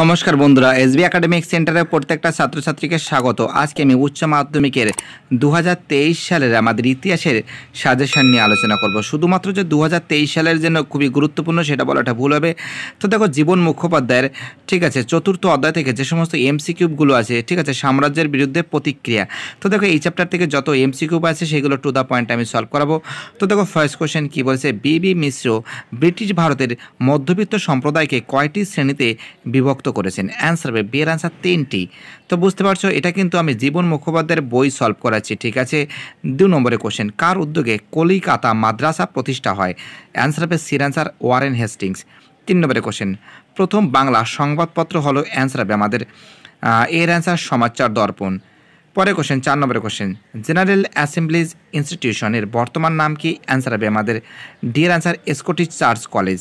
নমস্কার বন্ধুরা S B academic সেন্টারের প্রত্যেকটা ছাত্রছাত্রীকে স্বাগত আজকে আমি উচ্চ মাধ্যমিকের দু সালের আমাদের ইতিহাসের সাজেশন নিয়ে আলোচনা করব শুধুমাত্র যে দু সালের জন্য খুবই গুরুত্বপূর্ণ সেটা বলাটা ভুল হবে তো দেখো জীবন মুখোপাধ্যায়ের ঠিক আছে চতুর্থ অধ্যায় থেকে যে সমস্ত এমসিকিউবগুলো আছে ঠিক আছে সাম্রাজ্যের বিরুদ্ধে প্রতিক্রিয়া তো দেখো এই চ্যাপ্টার থেকে যত এমসিকিউব আছে সেগুলো টু দ্য পয়েন্ট আমি সলভ করাবো তো দেখো ফার্স্ট কোয়েশ্চেন কী বলছে বিবি মিশ্র ব্রিটিশ ভারতের মধ্যবিত্ত সম্প্রদায়কে কয়টি শ্রেণীতে বিভক্ত বিভক্ত করেছেন অ্যান্সার হবে বিয়ের অ্যান্সার তিনটি তো বুঝতে পারছো এটা কিন্তু আমি জীবন মুখোপাধ্যায়ের বই সলভ করাচ্ছি ঠিক আছে দু নম্বরে কোশ্চেন কার উদ্যোগে কলিকাতা মাদ্রাসা প্রতিষ্ঠা হয় অ্যান্সার হবে সির অ্যান্সার ওয়ারেন হেস্টিংস তিন নম্বরে কোশ্চেন প্রথম বাংলা সংবাদপত্র হলো অ্যান্সার হবে আমাদের এর অ্যান্সার সমাচার দর্পণ পরে কোশ্চেন চার নম্বরে কোশ্চেন জেনারেল অ্যাসেম্বলিজ ইনস্টিটিউশনের বর্তমান নাম কি অ্যান্সার হবে আমাদের dear answer Scottish Church College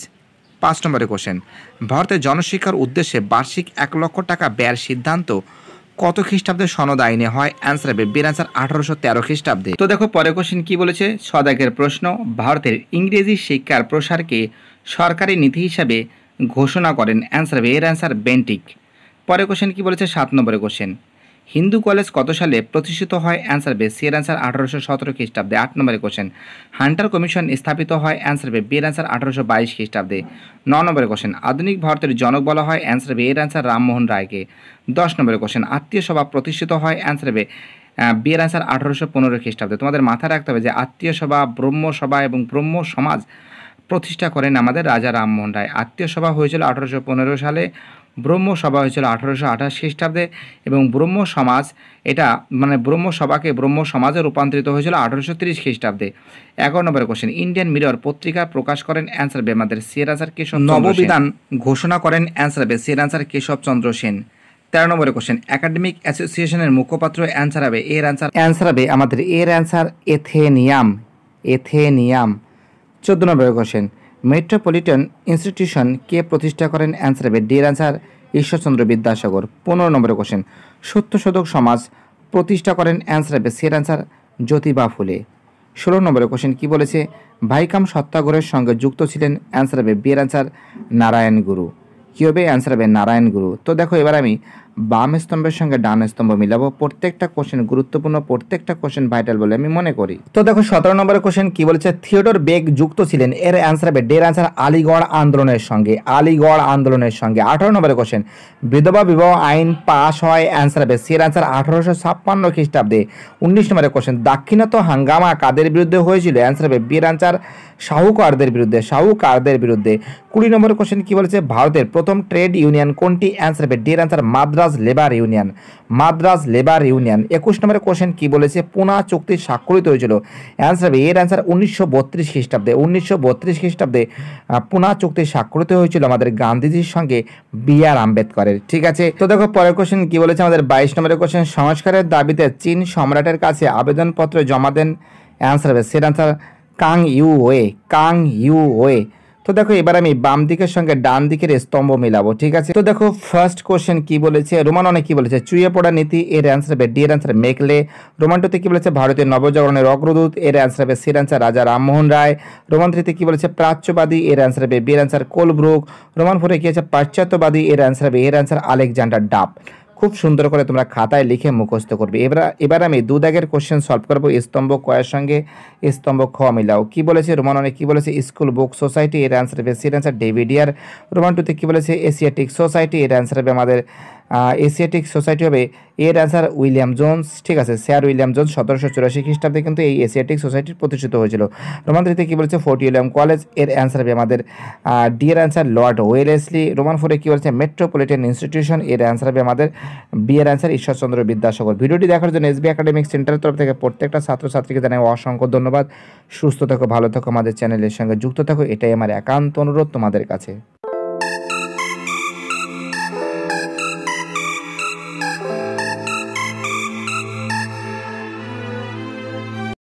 পাঁচ নম্বরের কোশ্চেন ভারতের জনশিক্ষার উদ্দেশ্যে বার্ষিক এক লক্ষ টাকা ব্যয়ের সিদ্ধান্ত কত খ্রিস্টাব্দে সনদ আইনে হয় অ্যান্সার হবে বীর অ্যান্সার আঠারোশো তেরো খ্রিস্টাব্দে তো দেখো পরে কোশ্চেন কি বলেছে সদাগের প্রশ্ন ভারতের ইংরেজি শিক্ষার প্রসারকে সরকারি নীতি হিসাবে ঘোষণা করেন অ্যান্সার হবে এর অ্যান্সার বেন্টিক পরে কোশ্চেন কি বলেছে সাত নম্বরের কোশ্চেন হিন্দু কলেজ কত সালে প্রতিষ্ঠিত হয় অ্যান্সার বে সিয়ের অ্যান্সার আঠারোশো সতেরো খ্রিস্টাব্দে আট নম্বরে কোশ্চেন হান্টার কমিশন স্থাপিত হয় অ্যান্সার বে বিয়ের অ্যান্সার আঠারোশো বাইশ খ্রিস্টাব্দে ন নম্বরে কোশ্চেন আধুনিক ভারতের জনক বলা হয় অ্যান্সার বে এর অ্যান্সার রামমোহন রায়কে দশ নম্বরে কোশ্চেন আত্মীয় সভা প্রতিষ্ঠিত হয় অ্যান্সার বে বিয়ের অ্যান্সার আঠারোশো পনেরো খ্রিস্টাব্দে তোমাদের মাথায় রাখতে হবে যে আত্মীয় সভা ব্রহ্মসভা এবং ব্রহ্ম সমাজ প্রতিষ্ঠা করেন আমাদের রাজা রামমোহন রায় আত্মীয় সভা হয়েছিল আঠারোশো পনেরো সালে ব্রহ্ম সভা হয়েছিল আঠারোশো আঠাশ খ্রিস্টাব্দে এবং ব্রহ্ম সমাজ এটা মানে ব্রহ্ম সভাকে ব্রহ্ম সমাজে রূপান্তরিত হয়েছিল আঠারোশো তিরিশ খ্রিস্টাব্দে এগারো নম্বরের কোশ্চেন ইন্ডিয়ান মিরর পত্রিকা প্রকাশ করেন অ্যান্সার বে আমাদের সিয়ের আনসার কেশব নববিধান ঘোষণা করেন অ্যান্সার বে সিয়ের আনসার কেশব চন্দ্র সেন তেরো নম্বরের কোশ্চেন একাডেমিক অ্যাসোসিয়েশনের মুখপাত্র অ্যান্সার হবে এর অ্যান্সার অ্যান্সার হবে আমাদের এর অ্যান্সার এথেনিয়াম এথেনিয়াম চোদ্দ নম্বরের কোশ্চেন মেট্রোপলিটন ইনস্টিটিউশন কে প্রতিষ্ঠা করেন অ্যান্সার হবে ডি অ্যান্সার ঈশ্বরচন্দ্র বিদ্যাসাগর পনেরো নম্বর কোশ্চেন সত্যশোধক সমাজ প্রতিষ্ঠা করেন অ্যান্সার হবে সের অ্যান্সার জ্যোতিবা ফুলে ষোলো নম্বরের কোশ্চেন কী বলেছে ভাইকাম সত্যাগ্রহের সঙ্গে যুক্ত ছিলেন অ্যান্সার হবে বিয়ের অ্যান্সার নারায়ণ গুরু কী হবে অ্যান্সার হবে নারায়ণ গুরু তো দেখো এবার আমি বাম স্তম্ভের সঙ্গে ডান স্তম্ভ মিলাবো প্রত্যেকটা কোশ্চেন গুরুত্বপূর্ণ প্রত্যেকটা কোশ্চেন ভাইটাল বলে আমি মনে করি তো দেখো সতেরো নম্বর কোশ্চেন কি বলেছে থিয়েটার বেগ যুক্ত ছিলেন এর অ্যান্সার হবে ডের অ্যান্সার আলিগড় আন্দোলনের সঙ্গে আলিগড় আন্দোলনের সঙ্গে আঠারো নম্বর কোশ্চেন বিধবা বিবাহ আইন পাস হয় অ্যান্সার হবে সের অ্যান্সার আঠারোশো ছাপ্পান্ন খ্রিস্টাব্দে উনিশ নম্বর কোশ্চেন দাক্ষিণাত্য হাঙ্গামা কাদের বিরুদ্ধে হয়েছিল অ্যান্সার হবে বীর অ্যান্সার শাহুকারদের বিরুদ্ধে শাহুকারদের বিরুদ্ধে কুড়ি নম্বর কোশ্চেন কি বলেছে ভারতের প্রথম ট্রেড ইউনিয়ন কোনটি অ্যান্সার হবে ডের answer Madras Madras Labour Union Madras Labour Union একুশ নম্বরের কোশ্চেন কি বলেছে পুনা চুক্তি স্বাক্ষরিত হয়েছিল অ্যান্সার হবে এর অ্যান্সার উনিশশো বত্রিশ খ্রিস্টাব্দে উনিশশো বত্রিশ খ্রিস্টাব্দে পুনা চুক্তি স্বাক্ষরিত হয়েছিল আমাদের গান্ধীজির সঙ্গে বি আর আম্বেদকরের ঠিক আছে তো দেখো পরের কোশ্চেন কি বলেছে আমাদের বাইশ নম্বরের কোশ্চেন সংস্কারের দাবিতে চীন সম্রাটের কাছে আবেদনপত্র জমা দেন অ্যান্সার হবে সেটা answer Kang Youwei Kang Youwei তো দেখো এবার আমি বাম দিকের সঙ্গে ডান দিকের স্তম্ভ মিলাবো ঠিক আছে তো দেখো ফার্স্ট কোশ্চেন কি বলেছে রোমান অনেক কি বলেছে চুয়ে পড়া নীতি এর অ্যান্সার হবে ডি এর অ্যান্সার মেকলে রোমান টুতে কি বলেছে ভারতীয় নবজাগরণের অগ্রদূত এর অ্যান্সার হবে সির অ্যান্সার রাজা রামমোহন রায় রোমান থ্রিতে কি বলেছে প্রাচ্যবাদী এর অ্যান্সার হবে বি এর অ্যান্সার কোলব্রুক রোমান ফোরে কি আছে পাশ্চাত্যবাদী এর অ্যান্সার হবে এর অ্যান্সার আলেকজান্ডার ডাব খুব সুন্দর করে তোমরা খাতায় লিখে মুখস্থ করবে এবার এবার আমি দু দাগের কোশ্চেন সলভ করবো স্তম্ভ কয়ের সঙ্গে স্তম্ভ খ মিলাও কি বলেছে রোমান অনেক কী বলেছে স্কুল বুক সোসাইটি এর অ্যান্সার হবে সি অ্যান্সার ডেভিডিয়ার রোমান টুতে কী বলেছে এশিয়াটিক সোসাইটি এর অ্যান্সার হবে আমাদের এশিয়াটিক সোসাইটি হবে এর অ্যান্সার উইলিয়াম জোন্স ঠিক আছে স্যার উইলিয়াম জোন্স সতেরোশো চুরাশি খ্রিস্টাব্দে কিন্তু এই এশিয়াটিক সোসাইটির প্রতিষ্ঠিত হয়েছিল রোমান থ্রিতে কী বলেছে ফোর্টি উইলিয়াম কলেজ এর অ্যান্সার হবে আমাদের D answer Lord Wellesley Roman ফোরে কী বলেছে মেট্রোপলিটন ইনস্টিটিউশন এর অ্যান্সার হবে আমাদের বি অ্যান্সার ঈশ্বরচন্দ্র বিদ্যাসাগর ভিডিওটি দেখার জন্য এসবি একাডেমিক সেন্টারের তরফ থেকে প্রত্যেকটা ছাত্রছাত্রীকে জানাই অসংখ্য ধন্যবাদ সুস্থ থাকো ভালো থাকো আমাদের চ্যানেলের সঙ্গে যুক্ত থাকো এটাই আমার একান্ত অনুরোধ তোমাদের কাছে